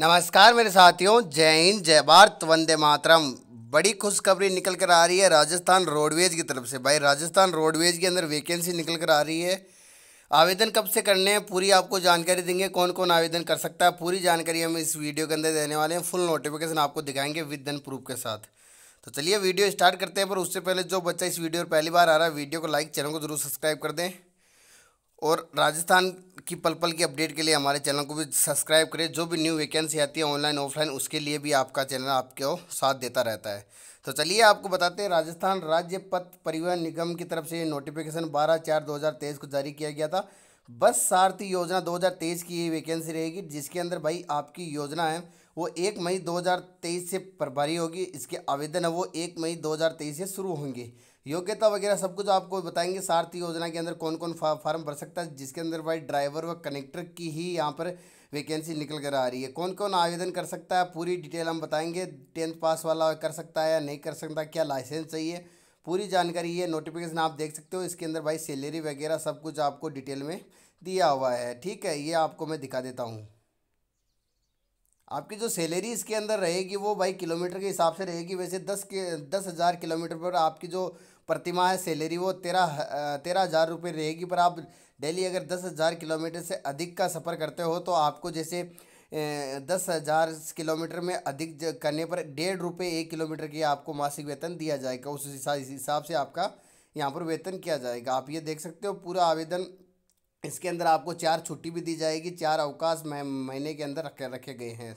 नमस्कार मेरे साथियों जय हिंद जय भारत वंदे मातरम बड़ी खुशखबरी निकल कर आ रही है राजस्थान रोडवेज की तरफ से भाई राजस्थान रोडवेज के अंदर वैकेंसी निकल कर आ रही है आवेदन कब से करने हैं पूरी आपको जानकारी देंगे कौन कौन आवेदन कर सकता है पूरी जानकारी हम इस वीडियो के अंदर देने वाले हैं फुल नोटिफिकेशन आपको दिखाएंगे विद धन प्रूफ के साथ तो चलिए वीडियो स्टार्ट करते हैं पर उससे पहले जो बच्चा इस वीडियो पर पहली बार आ रहा है वीडियो को लाइक चैनल को जरूर सब्सक्राइब कर दें और राजस्थान की पल पल की अपडेट के लिए हमारे चैनल को भी सब्सक्राइब करें जो भी न्यू वैकेंसी आती है ऑनलाइन ऑफलाइन उसके लिए भी आपका चैनल आपको साथ देता रहता है तो चलिए आपको बताते हैं राजस्थान राज्य पथ परिवहन निगम की तरफ से ये नोटिफिकेशन 12 चार 2023 को जारी किया गया था बस सारथी योजना 2023 की ये वैकेंसी रहेगी जिसके अंदर भाई आपकी योजना है वो एक मई 2023 से प्रभारी होगी इसके आवेदन है वो एक मई 2023 से शुरू होंगे योग्यता वगैरह सब कुछ आपको बताएंगे सारथी योजना के अंदर कौन कौन फा, फार्म भर सकता है जिसके अंदर भाई ड्राइवर व कनेक्टर की ही यहाँ पर वैकेंसी निकल कर आ रही है कौन कौन आवेदन कर सकता है पूरी डिटेल हम बताएंगे टेंथ पास वाला कर सकता है या नहीं कर सकता क्या लाइसेंस चाहिए पूरी जानकारी ये नोटिफिकेशन आप देख सकते हो इसके अंदर भाई सैलरी वगैरह सब कुछ आपको डिटेल में दिया हुआ है ठीक है ये आपको मैं दिखा देता हूँ आपकी जो सैलरी इसके अंदर रहेगी वो भाई किलोमीटर के हिसाब से रहेगी वैसे दस के दस हज़ार किलोमीटर पर आपकी जो प्रतिमा है सैलरी वो तेरह तेरह हज़ार रुपये रहेगी पर आप डेली अगर दस हज़ार किलोमीटर से अधिक का सफ़र करते हो तो आपको जैसे दस हज़ार किलोमीटर में अधिक करने पर डेढ़ रुपये एक किलोमीटर की आपको मासिक वेतन दिया जाएगा उस हिसाब से आपका यहाँ पर वेतन किया जाएगा आप ये देख सकते हो पूरा आवेदन इसके अंदर आपको चार छुट्टी भी दी जाएगी चार अवकाश महीने के अंदर रखे रखे गए हैं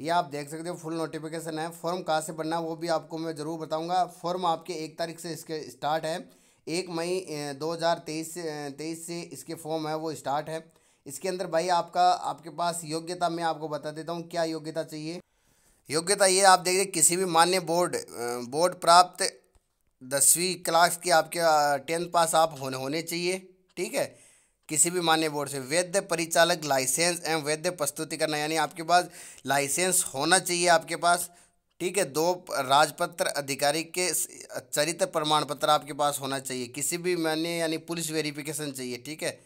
ये आप देख सकते हो फुल नोटिफिकेशन है फॉर्म कहाँ से भरना वो भी आपको मैं ज़रूर बताऊंगा फॉर्म आपके एक तारीख से इसके स्टार्ट है एक मई 2023 से तेईस से इसके फॉर्म है वो स्टार्ट है इसके अंदर भाई आपका आपके पास योग्यता मैं आपको बता देता हूँ क्या योग्यता चाहिए योग्यता ये आप देखिए किसी भी मान्य बोर्ड बोर्ड प्राप्त दसवीं क्लास के आपके टेंथ पास आप होने होने चाहिए ठीक है किसी भी मान्य बोर्ड से वैद्य परिचालक लाइसेंस एवं वैद्य प्रस्तुतिकरण यानी आपके पास लाइसेंस होना चाहिए आपके पास ठीक है दो राजपत्र अधिकारी के चरित्र प्रमाण पत्र आपके पास होना चाहिए किसी भी मान्य यानी पुलिस वेरिफिकेशन चाहिए ठीक है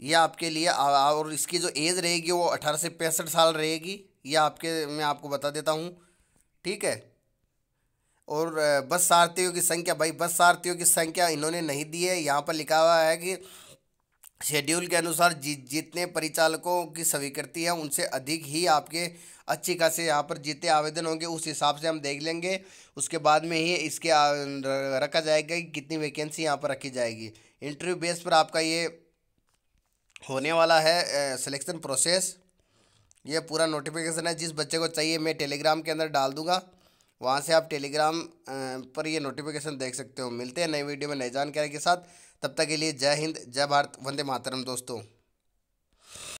यह आपके लिए और इसकी जो एज रहेगी वो अठारह से पैंसठ साल रहेगी यह आपके मैं आपको बता देता हूँ ठीक है और बस सारथियों की संख्या भाई बस सारथियों की संख्या इन्होंने नहीं दी है यहाँ पर लिखा हुआ है कि शेड्यूल के अनुसार जि जितने परिचालकों की स्वीकृति है उनसे अधिक ही आपके अच्छी खासे यहाँ पर जितने आवेदन होंगे उस हिसाब से हम देख लेंगे उसके बाद में ही इसके रखा जाएगा कि कितनी वैकेंसी यहाँ पर रखी जाएगी इंटरव्यू बेस पर आपका ये होने वाला है सिलेक्शन प्रोसेस ये पूरा नोटिफिकेशन है जिस बच्चे को चाहिए मैं टेलीग्राम के अंदर डाल दूँगा वहाँ से आप टेलीग्राम पर ये नोटिफिकेशन देख सकते हो मिलते हैं नई वीडियो में नई जानकारी के साथ तब तक के लिए जय हिंद जय भारत वंदे मातरम दोस्तों